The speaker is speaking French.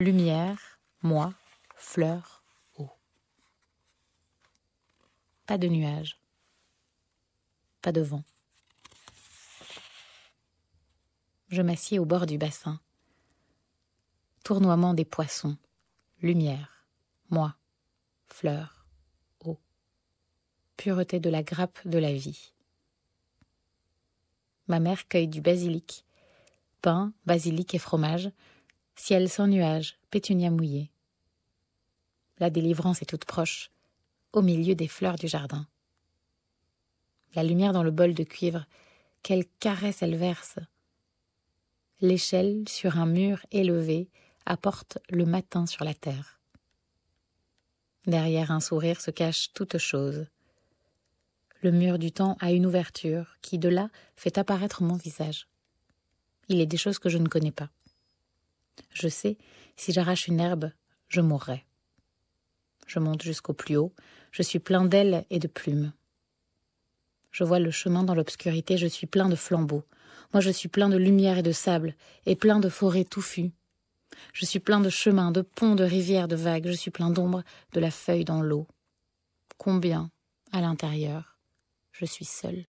Lumière, moi, fleur, eau. Pas de nuages. Pas de vent. Je m'assieds au bord du bassin. Tournoiement des poissons. Lumière, moi, fleur, eau. Pureté de la grappe de la vie. Ma mère cueille du basilic. Pain, basilic et fromage. Ciel sans nuages, pétunia mouillée. La délivrance est toute proche, au milieu des fleurs du jardin. La lumière dans le bol de cuivre, quelle caresse elle verse. L'échelle sur un mur élevé apporte le matin sur la terre. Derrière un sourire se cache toute chose. Le mur du temps a une ouverture qui, de là, fait apparaître mon visage. Il est des choses que je ne connais pas. Je sais, si j'arrache une herbe, je mourrai. Je monte jusqu'au plus haut, je suis plein d'ailes et de plumes. Je vois le chemin dans l'obscurité, je suis plein de flambeaux. Moi je suis plein de lumière et de sable, et plein de forêts touffues. Je suis plein de chemins, de ponts, de rivières, de vagues, je suis plein d'ombre, de la feuille dans l'eau. Combien, à l'intérieur, je suis seul.